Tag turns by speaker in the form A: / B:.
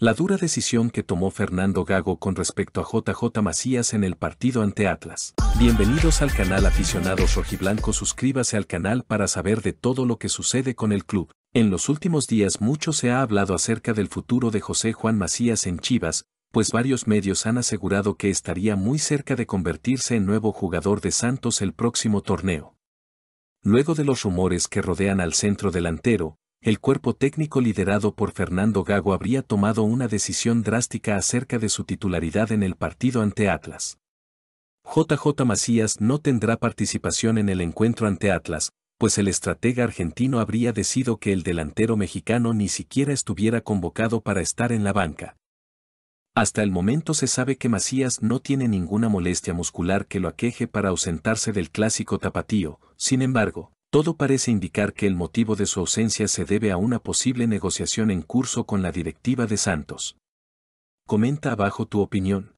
A: La dura decisión que tomó Fernando Gago con respecto a JJ Macías en el partido ante Atlas. Bienvenidos al canal Aficionados Rojiblanco, suscríbase al canal para saber de todo lo que sucede con el club. En los últimos días mucho se ha hablado acerca del futuro de José Juan Macías en Chivas, pues varios medios han asegurado que estaría muy cerca de convertirse en nuevo jugador de Santos el próximo torneo. Luego de los rumores que rodean al centro delantero, el cuerpo técnico liderado por Fernando Gago habría tomado una decisión drástica acerca de su titularidad en el partido ante Atlas. JJ Macías no tendrá participación en el encuentro ante Atlas, pues el estratega argentino habría decidido que el delantero mexicano ni siquiera estuviera convocado para estar en la banca. Hasta el momento se sabe que Macías no tiene ninguna molestia muscular que lo aqueje para ausentarse del clásico tapatío, sin embargo, todo parece indicar que el motivo de su ausencia se debe a una posible negociación en curso con la directiva de Santos. Comenta abajo tu opinión.